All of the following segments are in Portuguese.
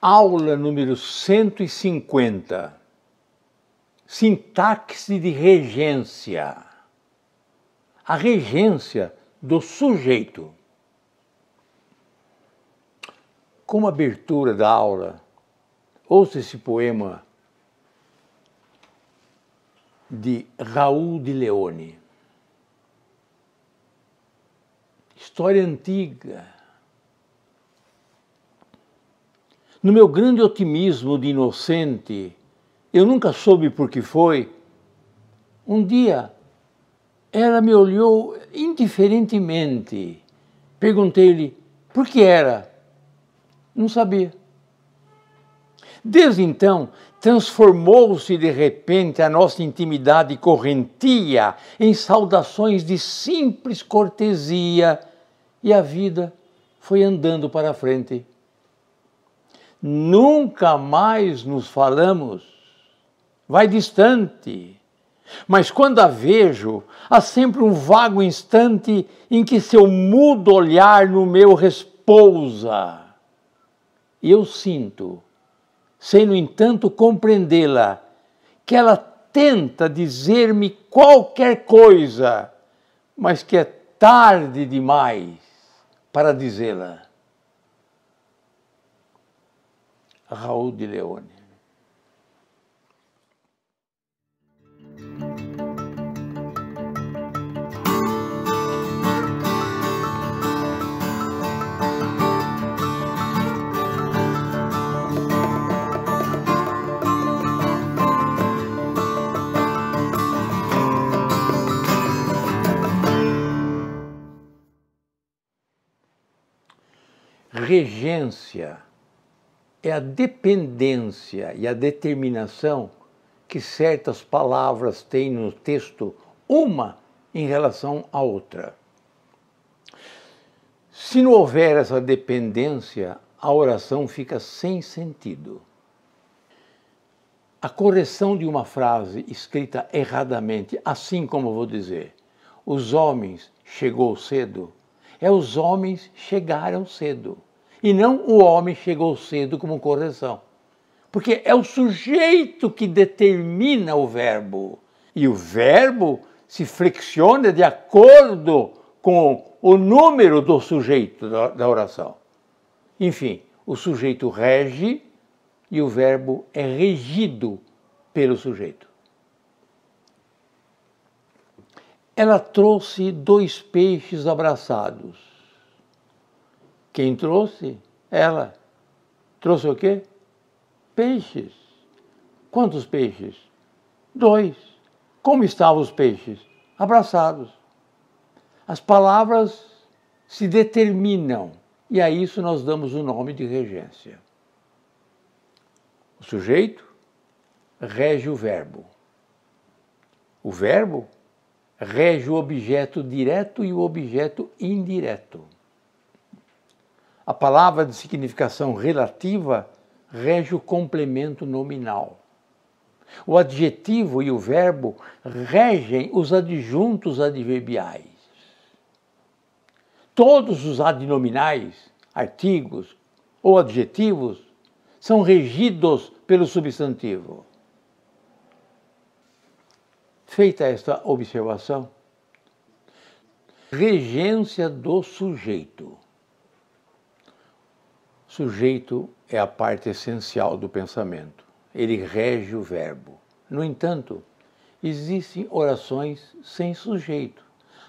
Aula número 150. Sintaxe de regência. A regência do sujeito. Como abertura da aula, ouça esse poema de Raul de Leone. História antiga No meu grande otimismo de inocente, eu nunca soube por que foi. Um dia, ela me olhou indiferentemente. Perguntei-lhe por que era. Não sabia. Desde então, transformou-se de repente a nossa intimidade correntia em saudações de simples cortesia e a vida foi andando para frente nunca mais nos falamos. Vai distante. Mas quando a vejo, há sempre um vago instante em que seu mudo olhar no meu repousa. Eu sinto, sem no entanto compreendê-la, que ela tenta dizer-me qualquer coisa, mas que é tarde demais para dizê-la. Raul de Leone. regência é a dependência e a determinação que certas palavras têm no texto, uma em relação à outra. Se não houver essa dependência, a oração fica sem sentido. A correção de uma frase escrita erradamente, assim como vou dizer, os homens chegou cedo, é os homens chegaram cedo e não o homem chegou cedo como correção. Porque é o sujeito que determina o verbo. E o verbo se flexiona de acordo com o número do sujeito da oração. Enfim, o sujeito rege e o verbo é regido pelo sujeito. Ela trouxe dois peixes abraçados quem trouxe? Ela. Trouxe o quê? Peixes. Quantos peixes? Dois. Como estavam os peixes? Abraçados. As palavras se determinam e a isso nós damos o nome de regência. O sujeito rege o verbo. O verbo rege o objeto direto e o objeto indireto. A palavra de significação relativa rege o complemento nominal. O adjetivo e o verbo regem os adjuntos adverbiais. Todos os adnominais, artigos ou adjetivos são regidos pelo substantivo. Feita esta observação, regência do sujeito. Sujeito é a parte essencial do pensamento. Ele rege o verbo. No entanto, existem orações sem sujeito.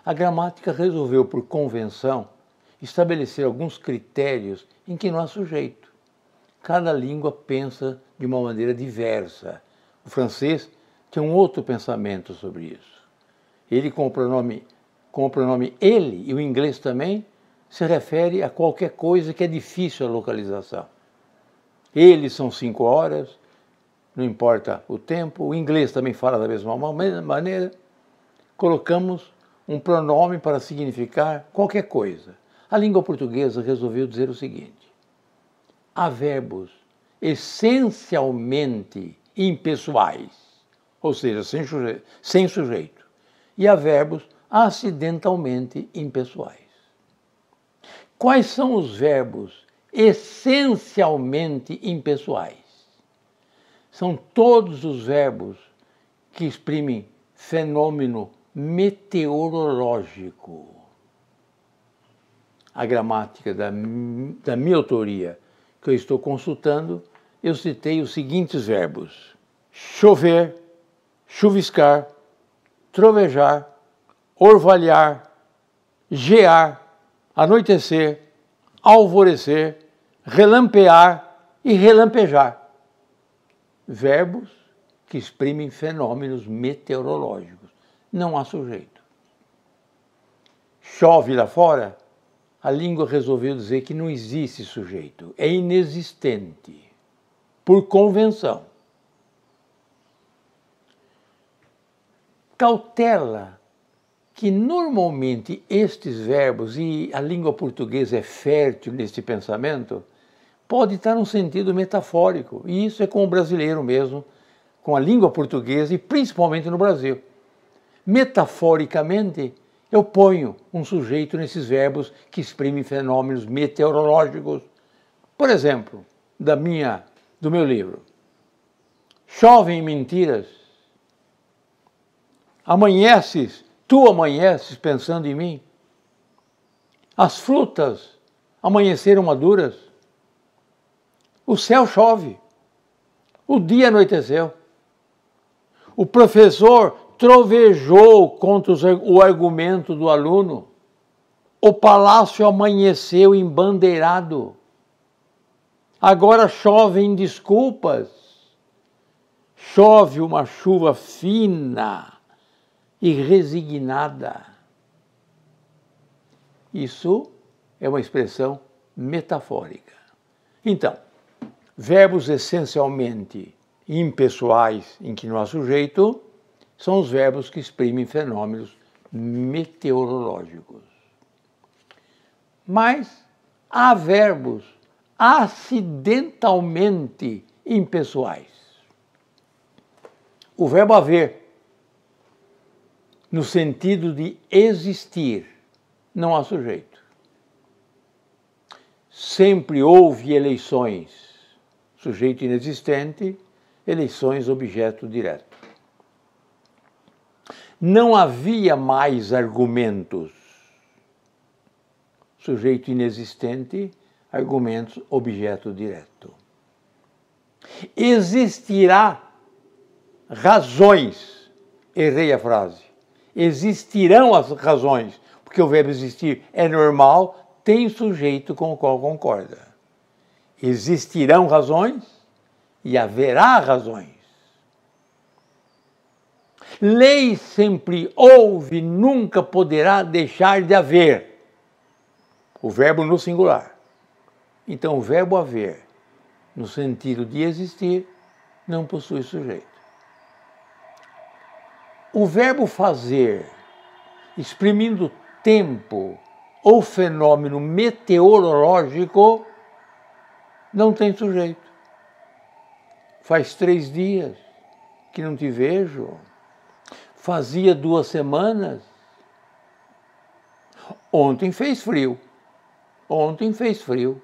A gramática resolveu, por convenção, estabelecer alguns critérios em que não há sujeito. Cada língua pensa de uma maneira diversa. O francês tem um outro pensamento sobre isso. Ele, com o pronome, com o pronome ele e o inglês também, se refere a qualquer coisa que é difícil a localização. Eles são cinco horas, não importa o tempo, o inglês também fala da mesma maneira. Colocamos um pronome para significar qualquer coisa. A língua portuguesa resolveu dizer o seguinte: há verbos essencialmente impessoais, ou seja, sem sujeito, sem sujeito e há verbos acidentalmente impessoais. Quais são os verbos essencialmente impessoais? São todos os verbos que exprimem fenômeno meteorológico. A gramática da, da minha autoria que eu estou consultando, eu citei os seguintes verbos: chover, chuviscar, trovejar, orvalhar, gear, anoitecer, alvorecer, relampear e relampejar. Verbos que exprimem fenômenos meteorológicos. Não há sujeito. Chove lá fora, a língua resolveu dizer que não existe sujeito, é inexistente, por convenção. Cautela que normalmente estes verbos, e a língua portuguesa é fértil neste pensamento, pode estar num sentido metafórico. E isso é com o brasileiro mesmo, com a língua portuguesa e principalmente no Brasil. Metaforicamente, eu ponho um sujeito nesses verbos que exprimem fenômenos meteorológicos. Por exemplo, da minha, do meu livro. Chovem mentiras. Amanheces Tu amanheces pensando em mim? As frutas amanheceram maduras? O céu chove? O dia anoiteceu? O professor trovejou contra o argumento do aluno? O palácio amanheceu embandeirado? Agora chovem desculpas? Chove uma chuva fina e resignada. Isso é uma expressão metafórica. Então, verbos essencialmente impessoais em que não há sujeito são os verbos que exprimem fenômenos meteorológicos. Mas há verbos acidentalmente impessoais. O verbo haver no sentido de existir, não há sujeito. Sempre houve eleições, sujeito inexistente, eleições objeto direto. Não havia mais argumentos, sujeito inexistente, argumentos objeto direto. Existirá razões, errei a frase existirão as razões, porque o verbo existir é normal, tem sujeito com o qual concorda. Existirão razões e haverá razões. Lei sempre houve, nunca poderá deixar de haver. O verbo no singular. Então, o verbo haver, no sentido de existir, não possui sujeito. O verbo fazer, exprimindo tempo ou fenômeno meteorológico, não tem sujeito. Faz três dias que não te vejo. Fazia duas semanas. Ontem fez frio. Ontem fez frio.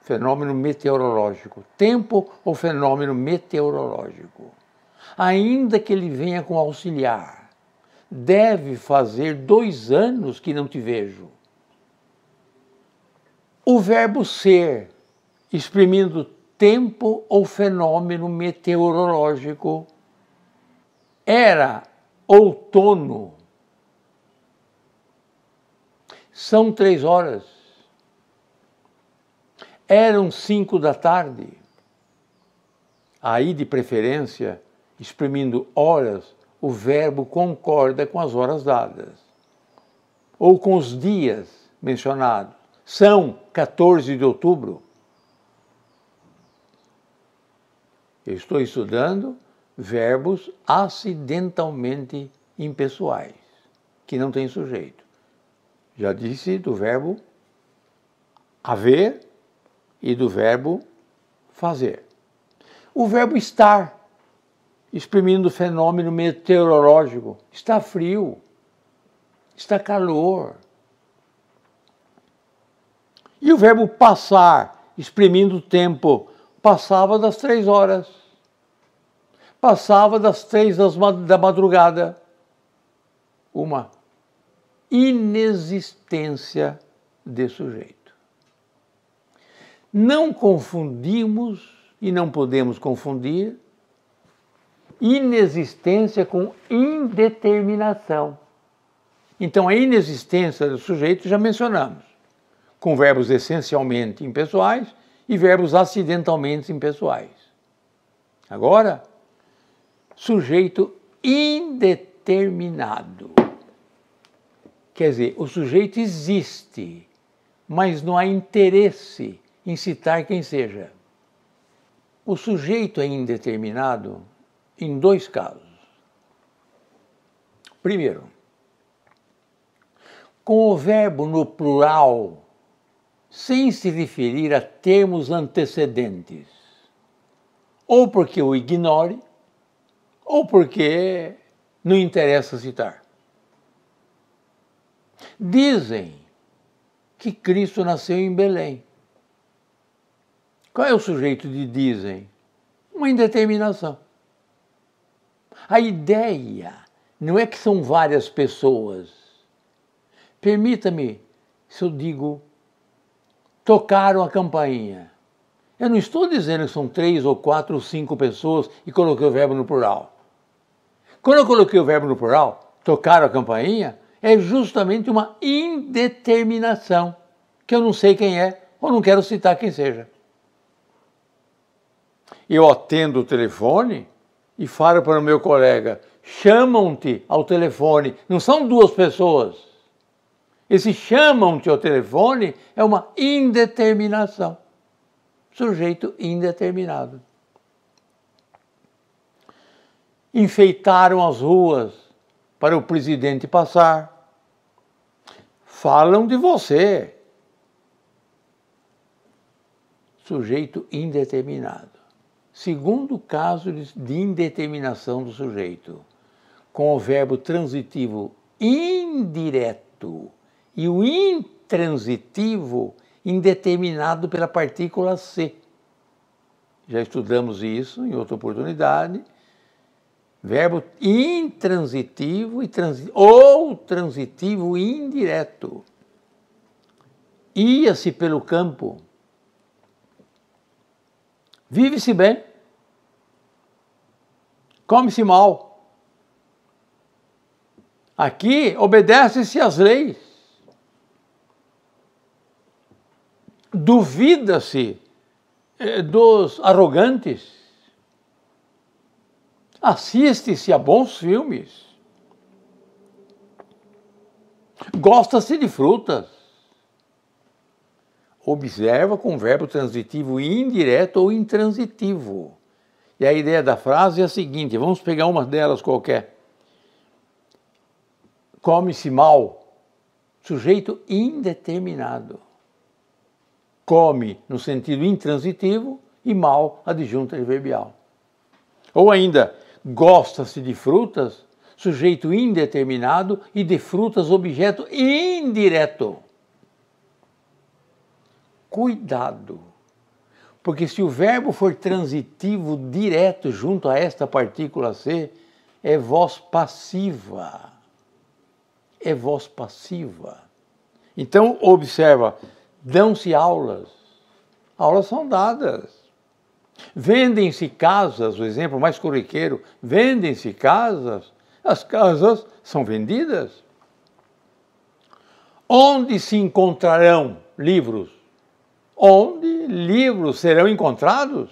Fenômeno meteorológico. Tempo ou fenômeno meteorológico ainda que ele venha com auxiliar. Deve fazer dois anos que não te vejo. O verbo ser, exprimindo tempo ou fenômeno meteorológico, era outono. São três horas. Eram cinco da tarde. Aí, de preferência, exprimindo horas, o verbo concorda com as horas dadas. Ou com os dias mencionados. São 14 de outubro. Eu estou estudando verbos acidentalmente impessoais, que não têm sujeito. Já disse do verbo haver e do verbo fazer. O verbo estar exprimindo o fenômeno meteorológico. Está frio, está calor. E o verbo passar, exprimindo o tempo, passava das três horas, passava das três das, da madrugada. Uma inexistência de sujeito. Não confundimos e não podemos confundir inexistência com indeterminação. Então, a inexistência do sujeito já mencionamos, com verbos essencialmente impessoais e verbos acidentalmente impessoais. Agora, sujeito indeterminado. Quer dizer, o sujeito existe, mas não há interesse em citar quem seja. O sujeito é indeterminado em dois casos. Primeiro, com o verbo no plural, sem se referir a termos antecedentes, ou porque o ignore, ou porque não interessa citar. Dizem que Cristo nasceu em Belém. Qual é o sujeito de dizem? Uma indeterminação. A ideia não é que são várias pessoas. Permita-me se eu digo tocaram a campainha. Eu não estou dizendo que são três ou quatro ou cinco pessoas e coloquei o verbo no plural. Quando eu coloquei o verbo no plural, tocaram a campainha, é justamente uma indeterminação, que eu não sei quem é ou não quero citar quem seja. Eu atendo o telefone e falo para o meu colega: chamam-te ao telefone, não são duas pessoas. Esse chamam-te ao telefone é uma indeterminação. Sujeito indeterminado. Enfeitaram as ruas para o presidente passar. Falam de você. Sujeito indeterminado. Segundo caso de indeterminação do sujeito, com o verbo transitivo indireto e o intransitivo indeterminado pela partícula se. Já estudamos isso em outra oportunidade. Verbo intransitivo e transi ou transitivo indireto. Ia-se pelo campo. Vive-se bem come-se mal. Aqui obedece-se às leis. Duvida-se eh, dos arrogantes. Assiste-se a bons filmes. Gosta-se de frutas. Observa com verbo transitivo indireto ou intransitivo. E a ideia da frase é a seguinte: vamos pegar uma delas qualquer. Come-se mal, sujeito indeterminado. Come no sentido intransitivo e mal adjunto adverbial. Ou ainda, gosta-se de frutas, sujeito indeterminado e de frutas objeto indireto. Cuidado! Porque se o verbo for transitivo direto junto a esta partícula ser, é voz passiva. É voz passiva. Então, observa, dão-se aulas. Aulas são dadas. Vendem-se casas, o exemplo mais corriqueiro, vendem-se casas, as casas são vendidas. Onde se encontrarão livros? onde livros serão encontrados.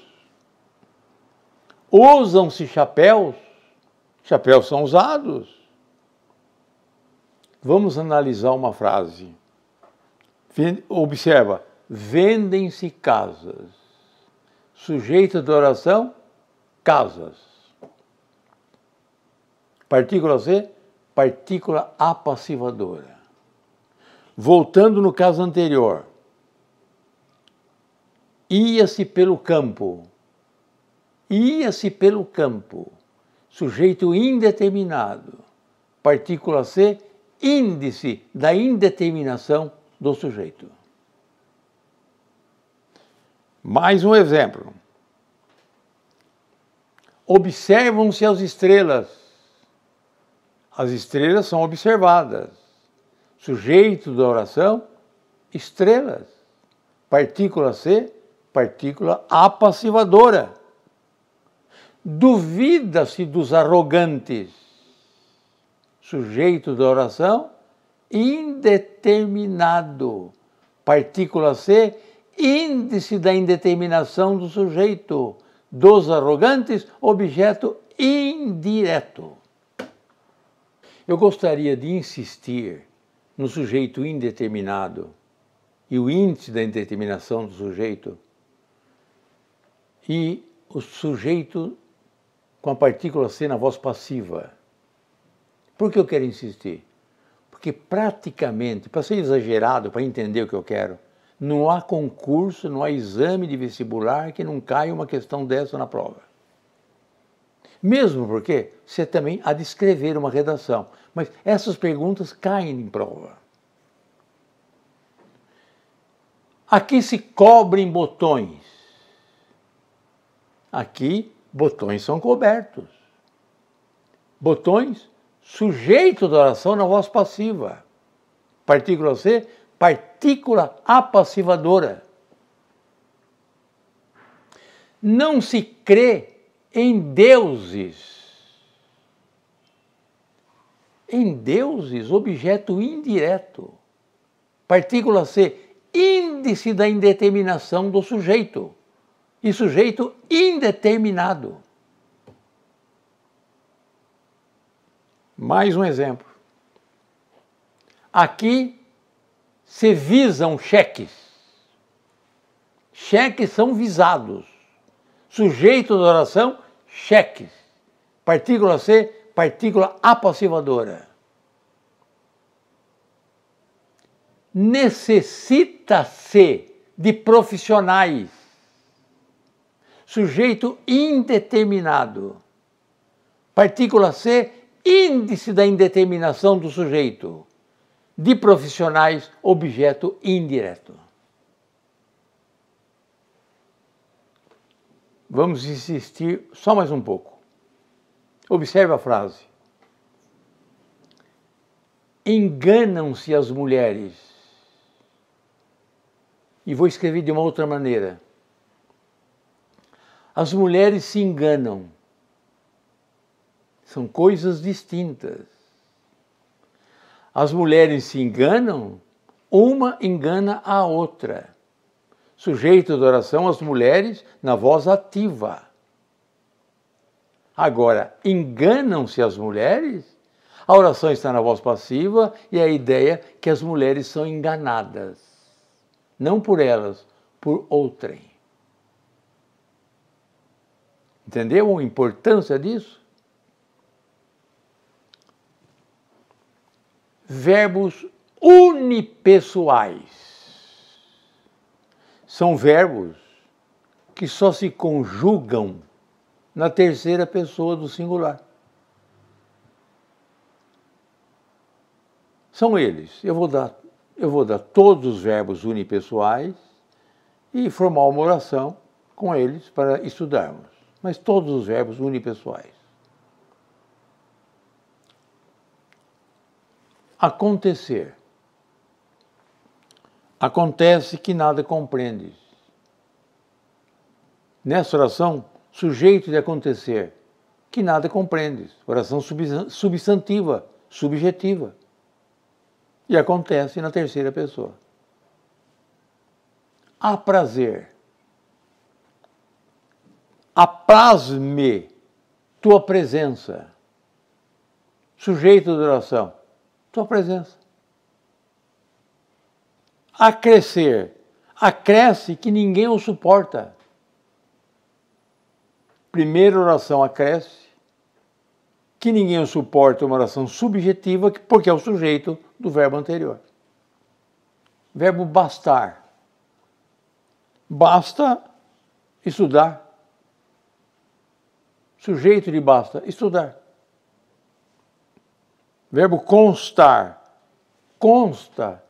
Usam-se chapéus, chapéus são usados. Vamos analisar uma frase. Observa, vendem-se casas. Sujeito de oração, casas. Partícula C, partícula apassivadora. Voltando no caso anterior, Ia-se pelo campo. Ia-se pelo campo. Sujeito indeterminado. Partícula C, índice da indeterminação do sujeito. Mais um exemplo. Observam-se as estrelas. As estrelas são observadas. Sujeito da oração, estrelas. Partícula C, partícula apassivadora. Duvida-se dos arrogantes, sujeito da oração indeterminado. Partícula C, índice da indeterminação do sujeito. Dos arrogantes, objeto indireto. Eu gostaria de insistir no sujeito indeterminado e o índice da indeterminação do sujeito e o sujeito com a partícula C na voz passiva. Por que eu quero insistir? Porque praticamente, para ser exagerado, para entender o que eu quero, não há concurso, não há exame de vestibular que não caia uma questão dessa na prova. Mesmo porque você também há de escrever uma redação, mas essas perguntas caem em prova. Aqui se cobrem botões. Aqui, botões são cobertos. Botões, sujeito da oração na voz passiva. Partícula C, partícula apassivadora. Não se crê em deuses. Em deuses, objeto indireto. Partícula C, índice da indeterminação do sujeito e sujeito indeterminado. Mais um exemplo. Aqui se visam cheques. Cheques são visados. Sujeito da oração, cheques. Partícula C, partícula apassivadora. Necessita-se de profissionais sujeito indeterminado. Partícula C, índice da indeterminação do sujeito. De profissionais, objeto indireto. Vamos insistir só mais um pouco. Observe a frase. Enganam-se as mulheres. E vou escrever de uma outra maneira as mulheres se enganam. São coisas distintas. As mulheres se enganam, uma engana a outra. Sujeito de oração as mulheres na voz ativa. Agora, enganam-se as mulheres? A oração está na voz passiva e a ideia é que as mulheres são enganadas, não por elas, por outrem. Entendeu a importância disso? Verbos unipessoais são verbos que só se conjugam na terceira pessoa do singular. São eles. Eu vou dar, eu vou dar todos os verbos unipessoais e formar uma oração com eles para estudarmos mas todos os verbos unipessoais. Acontecer. Acontece que nada compreendes. Nessa oração, sujeito de acontecer, que nada compreendes. Oração substantiva, subjetiva. E acontece na terceira pessoa. Há prazer apraz-me tua presença. Sujeito de oração, tua presença. Acrescer, acresce que ninguém o suporta. Primeira oração acresce, que ninguém o suporta, uma oração subjetiva, porque é o sujeito do verbo anterior. Verbo bastar. Basta estudar Sujeito de basta, estudar. Verbo constar. Consta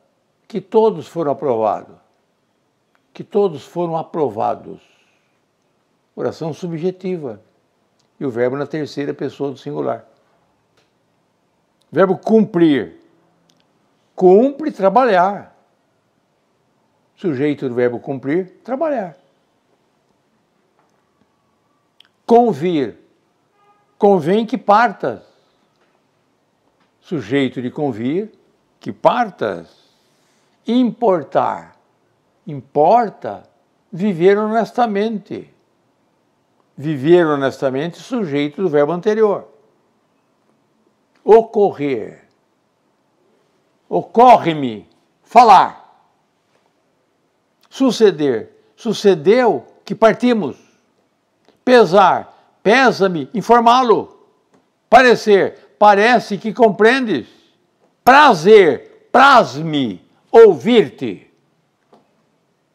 que todos foram aprovados. Que todos foram aprovados. Oração subjetiva. E o verbo na terceira pessoa do singular. Verbo cumprir. Cumpre trabalhar. Sujeito do verbo cumprir, trabalhar. Convir convém que partas. Sujeito de convir, que partas. Importar. Importa viver honestamente. Viver honestamente, sujeito do verbo anterior. Ocorrer. Ocorre-me. Falar. Suceder. Sucedeu que partimos. Pesar Pesa-me informá-lo. Parecer, parece que compreendes. Prazer, praz-me ouvir-te.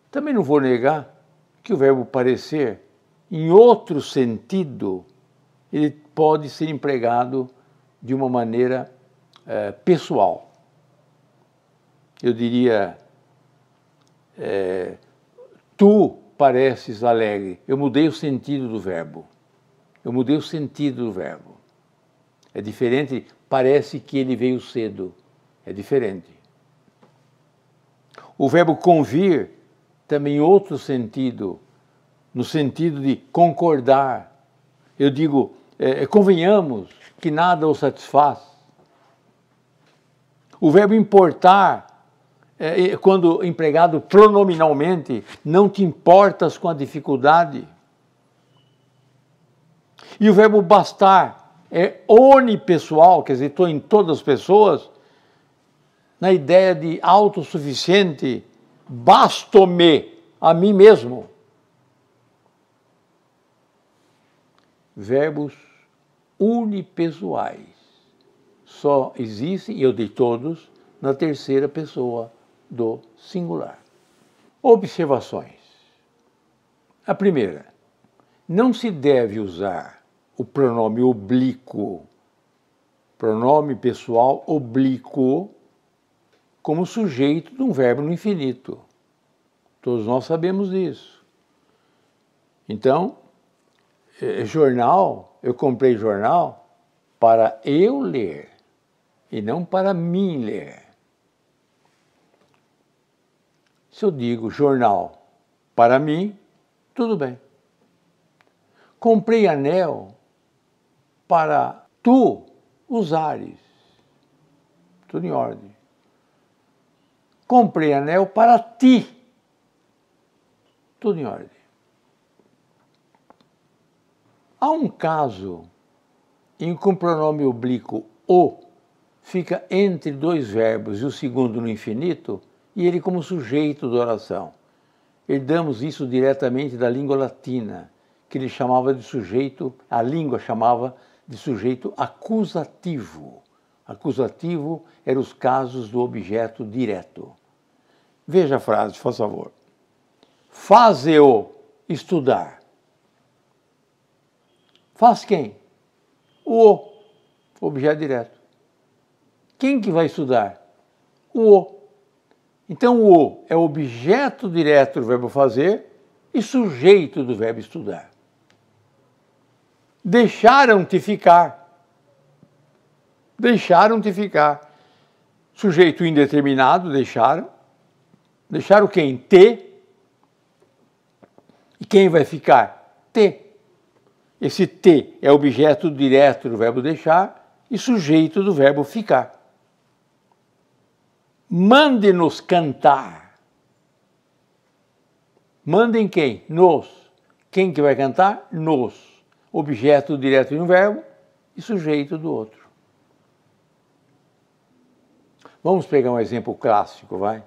Também não vou negar que o verbo parecer, em outro sentido, ele pode ser empregado de uma maneira é, pessoal. Eu diria, é, tu pareces alegre. Eu mudei o sentido do verbo. Eu mudei o sentido do verbo. É diferente, parece que ele veio cedo. É diferente. O verbo convir também outro sentido, no sentido de concordar. Eu digo, é, é convenhamos que nada o satisfaz. O verbo importar, é, é, quando empregado pronominalmente, não te importas com a dificuldade. E o verbo bastar é onipessoal, quer dizer, estou em todas as pessoas, na ideia de autossuficiente, basto-me a mim mesmo. Verbos unipessoais só existem, e eu dei todos, na terceira pessoa do singular. Observações. A primeira, não se deve usar o pronome oblíquo, pronome pessoal oblíquo, como sujeito de um verbo no infinito. Todos nós sabemos disso. Então, é, é jornal, eu comprei jornal para eu ler e não para mim ler. Se eu digo jornal para mim, tudo bem. Comprei anel para tu usares. Tudo em ordem. Comprei anel para ti. Tudo em ordem. Há um caso em que o pronome oblíquo o fica entre dois verbos e o segundo no infinito e ele como sujeito da oração. Herdamos isso diretamente da língua latina, que ele chamava de sujeito, a língua chamava de de sujeito acusativo. Acusativo eram os casos do objeto direto. Veja a frase, por favor. Faze-o estudar. Faz quem? O objeto direto. Quem que vai estudar? O. Então o é objeto direto do verbo fazer e sujeito do verbo estudar deixaram-te ficar. Deixaram-te ficar. Sujeito indeterminado, deixaram. Deixaram quem? Te. E quem vai ficar? Te. Esse te é objeto direto do verbo deixar e sujeito do verbo ficar. Mande-nos cantar. Mandem quem? Nos. Quem que vai cantar? Nos objeto direto de um verbo e sujeito do outro. Vamos pegar um exemplo clássico, vai?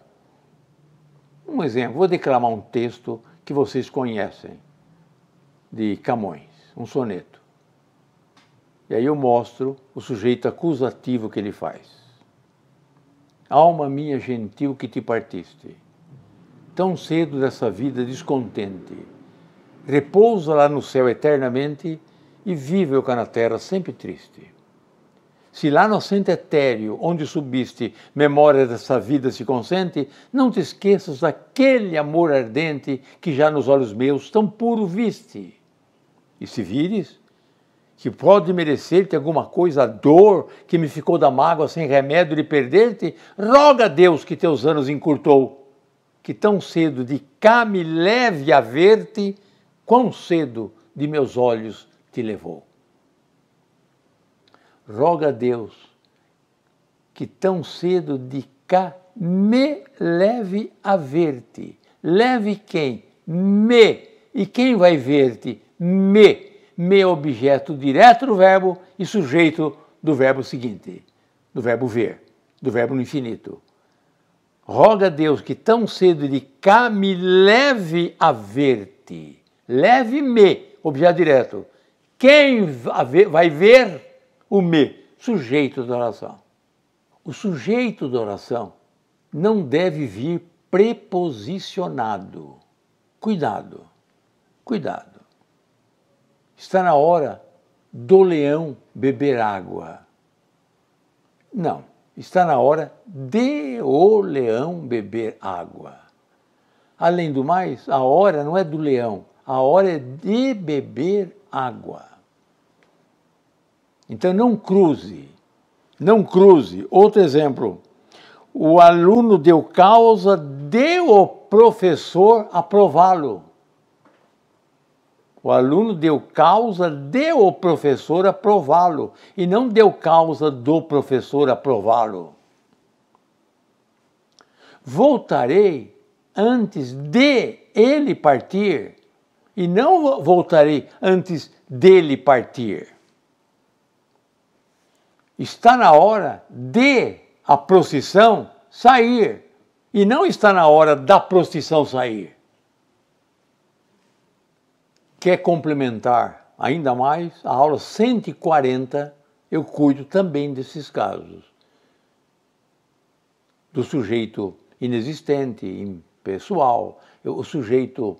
Um exemplo, vou declamar um texto que vocês conhecem, de Camões, um soneto. E aí eu mostro o sujeito acusativo que ele faz. Alma minha gentil que te partiste, tão cedo dessa vida descontente repousa lá no céu eternamente e vive cá na terra sempre triste. Se lá no assento etéreo, onde subiste, memória dessa vida se consente, não te esqueças daquele amor ardente que já nos olhos meus tão puro viste. E se vires, que pode merecer-te alguma coisa a dor que me ficou da mágoa sem remédio de perder-te, roga a Deus que teus anos encurtou, que tão cedo de cá me leve a ver-te quão cedo de meus olhos te levou. Roga a Deus que tão cedo de cá me leve a ver-te. Leve quem? Me. E quem vai ver-te? Me. Me é objeto direto do verbo e sujeito do verbo seguinte, do verbo ver, do verbo no infinito. Roga a Deus que tão cedo de cá me leve a ver-te. Leve-me, objeto direto. Quem vai ver o me? Sujeito da oração. O sujeito da oração não deve vir preposicionado. Cuidado, cuidado. Está na hora do leão beber água. Não, está na hora de o leão beber água. Além do mais, a hora não é do leão, a hora é de beber água. Então não cruze, não cruze. Outro exemplo, o aluno deu causa de o professor aprová-lo. O aluno deu causa de o professor aprová-lo e não deu causa do professor aprová-lo. Voltarei antes de ele partir e não voltarei antes dele partir. Está na hora de a procissão sair e não está na hora da procissão sair. Quer complementar ainda mais a aula 140, eu cuido também desses casos. Do sujeito inexistente, impessoal, o sujeito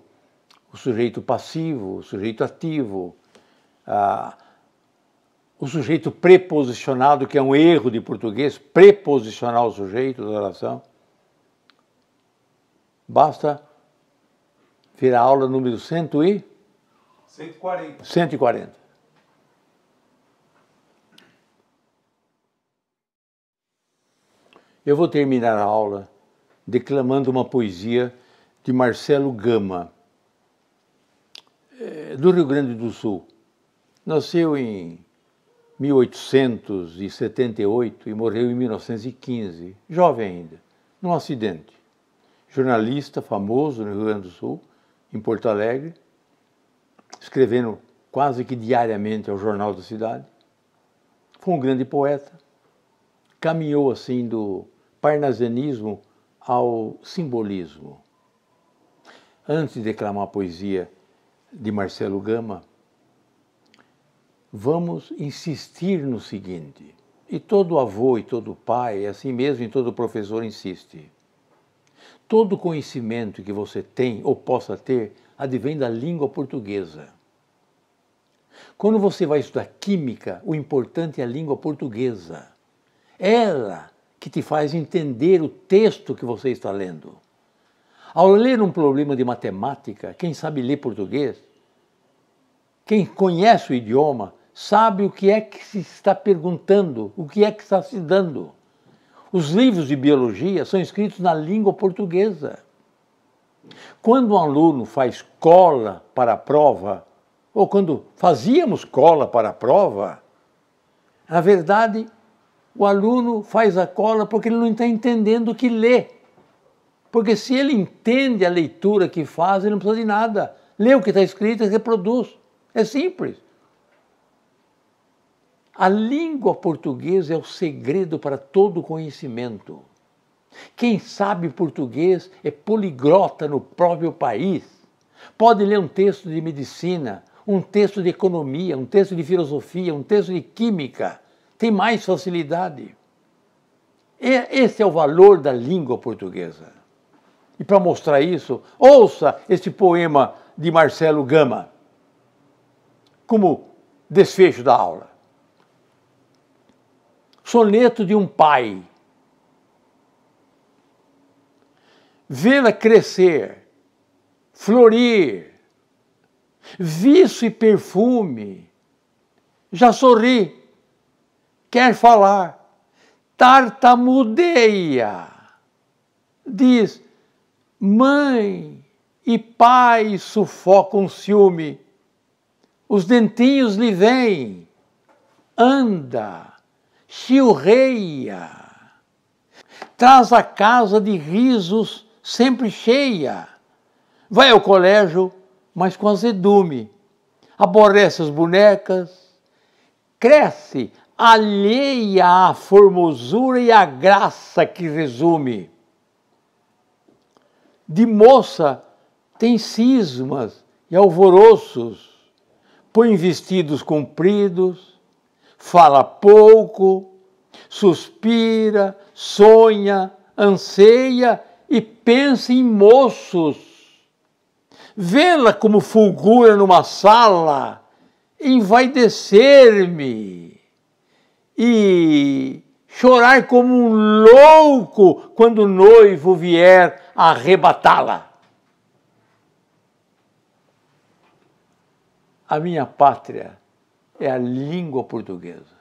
o sujeito passivo, o sujeito ativo, ah, o sujeito preposicionado, que é um erro de português, preposicionar o sujeito da oração. Basta vir a aula número e... 140. 140. Eu vou terminar a aula declamando uma poesia de Marcelo Gama do Rio Grande do Sul. Nasceu em 1878 e morreu em 1915, jovem ainda, num acidente. Jornalista famoso no Rio Grande do Sul, em Porto Alegre, escrevendo quase que diariamente ao Jornal da Cidade. Foi um grande poeta. Caminhou assim do parnasianismo ao simbolismo. Antes de declamar poesia, de Marcelo Gama, vamos insistir no seguinte, e todo avô e todo pai, é assim mesmo e todo professor insiste. Todo conhecimento que você tem ou possa ter advém da língua portuguesa. Quando você vai estudar química, o importante é a língua portuguesa. Ela que te faz entender o texto que você está lendo. Ao ler um problema de matemática, quem sabe ler português, quem conhece o idioma, sabe o que é que se está perguntando, o que é que está se dando. Os livros de biologia são escritos na língua portuguesa. Quando um aluno faz cola para a prova, ou quando fazíamos cola para a prova, na verdade, o aluno faz a cola porque ele não está entendendo o que lê. Porque se ele entende a leitura que faz, ele não precisa de nada. Lê o que está escrito e reproduz. É simples. A língua portuguesa é o segredo para todo conhecimento. Quem sabe português é poligrota no próprio país. Pode ler um texto de medicina, um texto de economia, um texto de filosofia, um texto de química. Tem mais facilidade. É, esse é o valor da língua portuguesa. E para mostrar isso, ouça este poema de Marcelo Gama, como desfecho da aula. Soneto de um pai. Vê-la crescer, florir, viço e perfume. Já sorri, quer falar, tartamudeia. Diz, Mãe e pai sufocam ciúme, os dentinhos lhe vêm, anda, chilreia, traz a casa de risos sempre cheia, vai ao colégio, mas com azedume, aborrece as bonecas, cresce alheia à formosura e à graça que resume de moça tem cismas e alvoroços, põe vestidos compridos, fala pouco, suspira, sonha, anseia e pensa em moços. Vê-la como fulgura numa sala, envaidecer-me. E chorai como um louco quando o noivo vier arrebatá-la. A minha pátria é a língua portuguesa.